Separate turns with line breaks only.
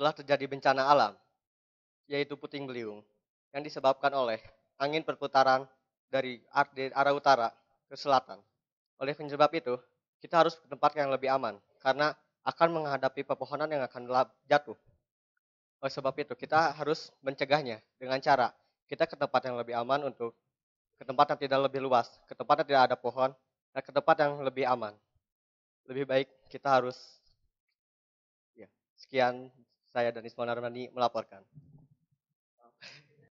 telah terjadi bencana alam, yaitu puting beliung, yang disebabkan oleh angin perputaran dari arah utara ke selatan. Oleh penyebab itu, kita harus ke tempat yang lebih aman, karena akan menghadapi pepohonan yang akan jatuh. Oleh sebab itu, kita harus mencegahnya dengan cara kita ke tempat yang lebih aman untuk ke tempat yang tidak lebih luas, ke tempat yang tidak ada pohon, dan ke tempat yang lebih aman. Lebih baik kita harus ya, sekian saya Denis Maulana melaporkan.